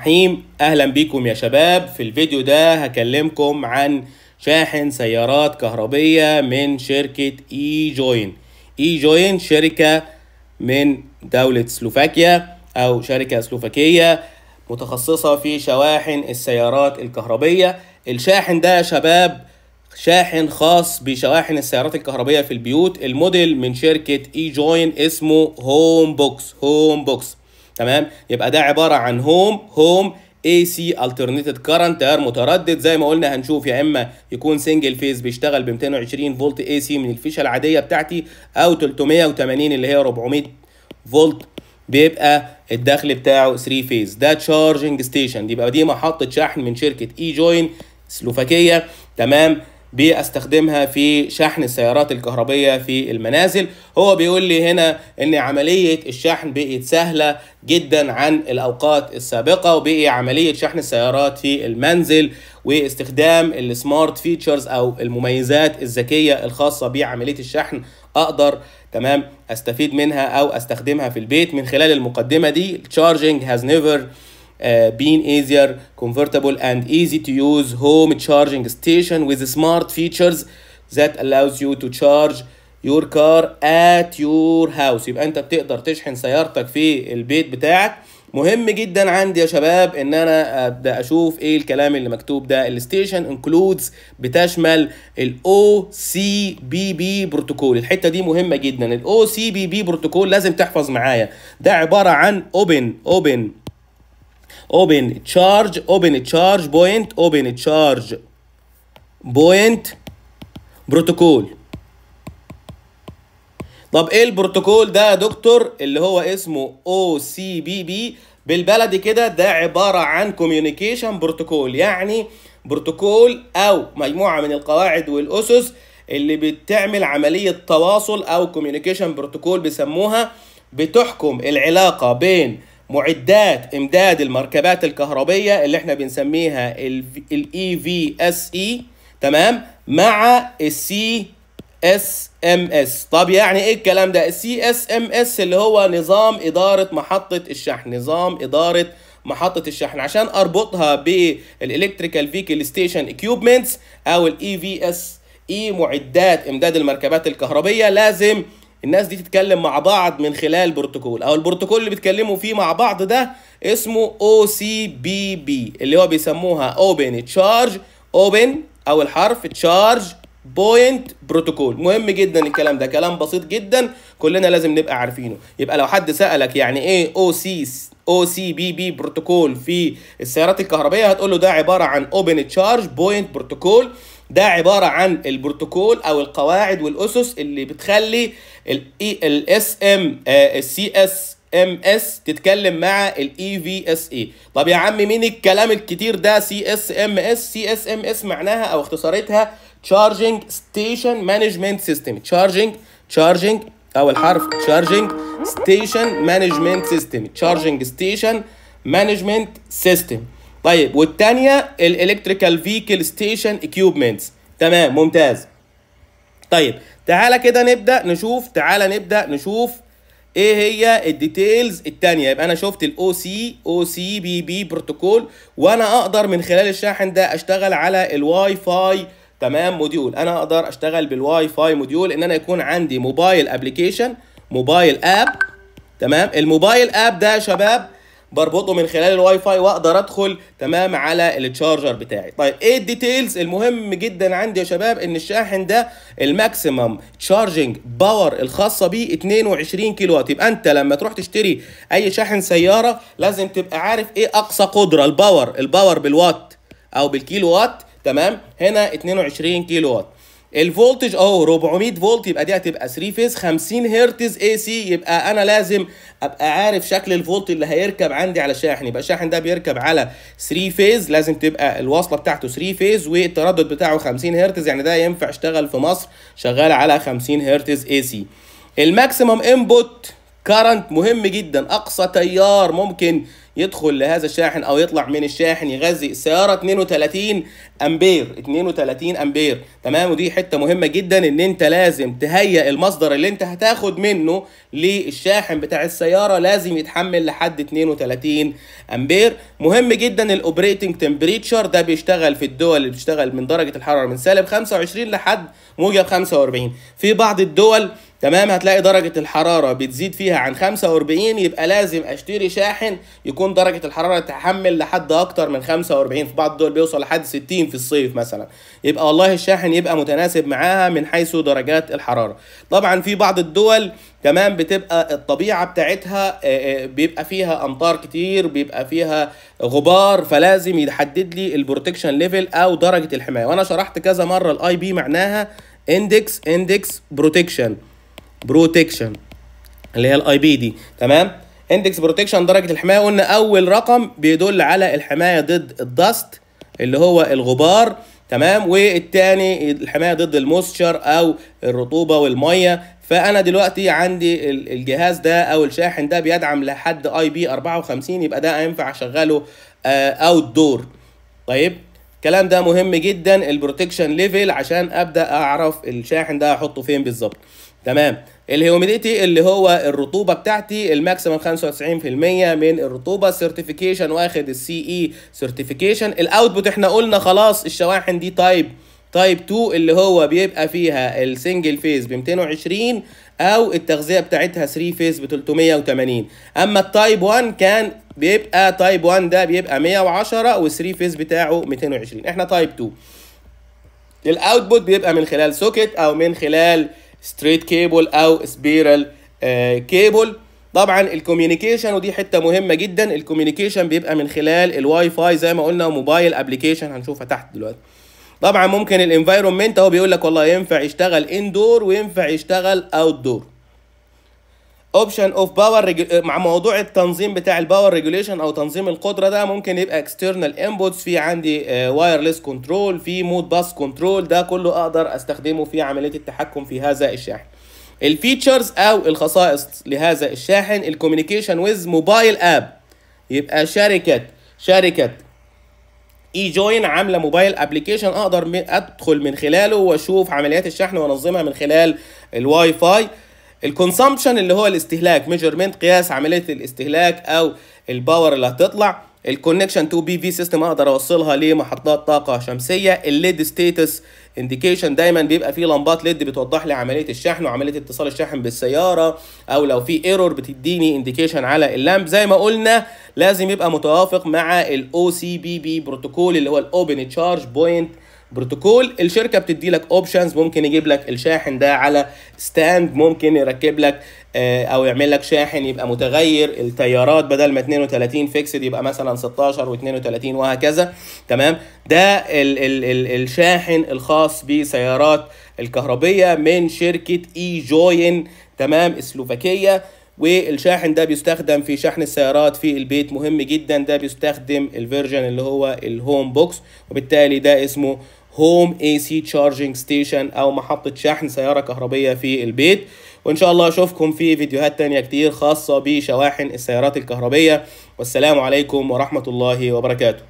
رحيم اهلا بيكم يا شباب في الفيديو ده هكلمكم عن شاحن سيارات كهربية من شركة اي جوين اي جوين شركة من دولة سلوفاكيا او شركة سلوفاكية متخصصة في شواحن السيارات الكهربية الشاحن ده يا شباب شاحن خاص بشواحن السيارات الكهربية في البيوت الموديل من شركة اي جوين اسمه هوم بوكس هوم بوكس تمام يبقى ده عباره عن هوم هوم اي سي الترنيتد كارنت تيار متردد زي ما قلنا هنشوف يا اما يكون سنجل فيز بيشتغل ب 220 فولت اي سي من الفيشه العاديه بتاعتي او 380 اللي هي 400 فولت بيبقى الدخل بتاعه 3 فيز ده تشارجنج ستيشن يبقى دي محطه شحن من شركه اي جوين سلوفاكيه تمام باستخدمها في شحن السيارات الكهربية في المنازل هو بيقول لي هنا ان عملية الشحن بقت سهلة جدا عن الاوقات السابقة وبقي عملية شحن السيارات في المنزل واستخدام السمارت فيتشرز او المميزات الذكية الخاصة بعملية الشحن اقدر تمام استفيد منها او استخدمها في البيت من خلال المقدمة دي charging has never Uh, being easier, comfortable, and easy to use home charging station with smart features that allows you to charge your car at your house يبقى انت بتقدر تشحن سيارتك في البيت بتاعك مهم جدا عندي يا شباب ان انا ابدا اشوف ايه الكلام اللي مكتوب ده الستيشن انكلودز بتشمل الاو سي بي بي بروتوكول الحته دي مهمه جدا الاو سي بي بي بروتوكول لازم تحفظ معايا ده عباره عن اوبن اوبن open charge open charge point open charge point بروتوكول طب ايه البروتوكول ده يا دكتور اللي هو اسمه او سي بي بي بالبلدي كده ده عباره عن كوميونيكيشن بروتوكول يعني بروتوكول او مجموعه من القواعد والاسس اللي بتعمل عمليه تواصل او كوميونيكيشن بروتوكول بيسموها بتحكم العلاقه بين معدات امداد المركبات الكهربيه اللي احنا بنسميها الاي في اس اي تمام مع السي اس ام اس طب يعني ايه الكلام ده السي اس ام اس اللي هو نظام اداره محطه الشحن نظام اداره محطه الشحن عشان اربطها بالالكتريكال فيكل ستيشن اكيوبمنتس او الاي في اس اي معدات امداد المركبات الكهربيه لازم الناس دي تتكلم مع بعض من خلال بروتوكول او البروتوكول اللي بيتكلموا فيه مع بعض ده اسمه او سي بي بي اللي هو بيسموها اوبن تشارج اوبن او الحرف تشارج بوينت بروتوكول مهم جدا الكلام ده كلام بسيط جدا كلنا لازم نبقى عارفينه يبقى لو حد سالك يعني ايه او سي او سي بي بي بروتوكول في السيارات الكهربائيه هتقول له ده عباره عن اوبن تشارج بوينت بروتوكول ده عباره عن البروتوكول او القواعد والاسس اللي بتخلي الاي اس ام السي اس ام اس تتكلم مع الاي في اس اي طب يا عم مين الكلام الكتير ده سي اس ام اس سي اس ام اس معناها او اختصارتها تشارجنج ستيشن مانجمنت سيستم تشارجنج تشارجنج اول حرف تشارجنج ستيشن مانجمنت سيستم تشارجنج ستيشن مانجمنت سيستم طيب والتانية الالكتريكال فيكل ستيشن اكيوبمنتس تمام ممتاز طيب تعالى كده نبدا نشوف تعالى نبدا نشوف ايه هي الديتيلز الثانيه يبقى انا شفت الاو سي او سي بي بي بروتوكول وانا اقدر من خلال الشاحن ده اشتغل على الواي فاي تمام موديول انا اقدر اشتغل بالواي فاي موديول ان انا يكون عندي موبايل ابلكيشن موبايل اب تمام الموبايل اب ده يا شباب بربطه من خلال الواي فاي واقدر ادخل تمام على التشارجر بتاعي طيب ايه الديتيلز المهم جدا عندي يا شباب ان الشاحن ده الماكسيمم تشارجنج باور الخاصه بيه 22 كيلو وات يبقى انت لما تروح تشتري اي شاحن سياره لازم تبقى عارف ايه اقصى قدره الباور الباور بالوات او بالكيلو وات تمام هنا 22 كيلو وات الفولتج اهو 400 فولت يبقى دي هتبقى 3 فيز 50 هرتز اي سي يبقى انا لازم ابقى عارف شكل الفولت اللي هيركب عندي على شاحن يبقى الشاحن ده بيركب على 3 فيز لازم تبقى الوصله بتاعته 3 فيز والتردد بتاعه 50 هرتز يعني ده ينفع اشتغل في مصر شغال على 50 هرتز اي سي الماكسيمم انبوت كارنت مهم جدا اقصى تيار ممكن يدخل لهذا الشاحن او يطلع من الشاحن يغذي السياره 32 امبير 32 امبير تمام ودي حته مهمه جدا ان انت لازم تهيئ المصدر اللي انت هتاخد منه للشاحن بتاع السياره لازم يتحمل لحد 32 امبير مهم جدا الاوبريتنج تمبريتشر ده بيشتغل في الدول اللي بتشتغل من درجه الحراره من سالب 25 لحد موجب 45 في بعض الدول تمام هتلاقي درجة الحرارة بتزيد فيها عن 45 يبقى لازم اشتري شاحن يكون درجة الحرارة تحمل لحد اكتر من 45 في بعض الدول بيوصل لحد 60 في الصيف مثلا يبقى والله الشاحن يبقى متناسب معاها من حيث درجات الحرارة طبعا في بعض الدول تمام بتبقى الطبيعة بتاعتها آه، آه، بيبقى فيها امطار كتير بيبقى فيها غبار فلازم يحدد لي البروتكشن ليفل او درجة الحماية وانا شرحت كذا مرة الاي بي معناها اندكس اندكس بروتكشن بروتكشن اللي هي الاي بي دي تمام اندكس بروتكشن درجه الحمايه قلنا اول رقم بيدل على الحمايه ضد الدست اللي هو الغبار تمام والتاني الحمايه ضد الموستشر او الرطوبه والميه فانا دلوقتي عندي الجهاز ده او الشاحن ده بيدعم لحد اي بي 54 يبقى ده ينفع اشغله اوت آه، دور طيب الكلام ده مهم جدا البروتكشن ليفل عشان ابدا اعرف الشاحن ده هحطه فين بالظبط تمام الهيوميديتي اللي هو الرطوبه بتاعتي الماكسيمم 95% من الرطوبه سيرتيفيكيشن واخد السي اي سيرتيفيكيشن الاوتبوت احنا قلنا خلاص الشواحن دي تايب تايب 2 اللي هو بيبقى فيها السنجل فيز ب 220 او التغذيه بتاعتها 3 فيز ب 380 اما التايب 1 كان بيبقى تايب 1 ده بيبقى 110 و3 فيز بتاعه 220 احنا تايب 2 الاوتبوت بيبقى من خلال سوكت او من خلال ستريت كيبل او سبيرال آه، كيبل طبعا الكوميونيكيشن ودي حته مهمه جدا الكوميونيكيشن بيبقى من خلال الواي فاي زي ما قلنا وموبايل ابلكيشن هنشوفها تحت دلوقتي طبعا ممكن الانفايرمنت اهو بيقول لك والله ينفع يشتغل اندور وينفع يشتغل اوت دور اوبشن اوف باور مع موضوع التنظيم بتاع الباور ريجوليشن او تنظيم القدره ده ممكن يبقى اكسترنال انبوتس في عندي وايرلس آه، كنترول في مود باس كنترول ده كله اقدر استخدمه في عمليه التحكم في هذا الشاحن الفيتشرز او الخصائص لهذا الشاحن الكوميونيكيشن ويز موبايل اب يبقى شركه شركه اي جوين عامله موبايل ابلكيشن اقدر ادخل من خلاله واشوف عمليات الشحن وانظمها من خلال الواي فاي الكونسامبشن اللي هو الاستهلاك ميجرمنت قياس عمليه الاستهلاك او الباور اللي هتطلع الكونكشن تو بي في سيستم اقدر اوصلها لمحطات طاقه شمسيه الليد ستيتس انديكيشن دايما بيبقى فيه لمبات ليد بتوضح لي عمليه الشحن وعمليه اتصال الشاحن بالسياره او لو في ايرور بتديني انديكيشن على اللامب زي ما قلنا لازم يبقى متوافق مع الاو سي بي بي بروتوكول اللي هو الاوبن تشارج بوينت بروتوكول الشركه بتدي لك اوبشنز ممكن يجيب لك الشاحن ده على ستاند ممكن يركب لك آه، او يعمل لك شاحن يبقى متغير التيارات بدل ما 32 فيكسد يبقى مثلا 16 و32 وهكذا تمام ده ال ال ال الشاحن الخاص بسيارات الكهربيه من شركه اي جوين تمام السلوفاكيه والشاحن ده بيستخدم في شحن السيارات في البيت مهم جدا ده بيستخدم الفيرجن اللي هو الهوم بوكس وبالتالي ده اسمه هوم اي سي تشارجنج ستيشن او محطه شحن سياره كهربيه في البيت وان شاء الله اشوفكم في فيديوهات تانية كتير خاصه بشواحن السيارات الكهربيه والسلام عليكم ورحمه الله وبركاته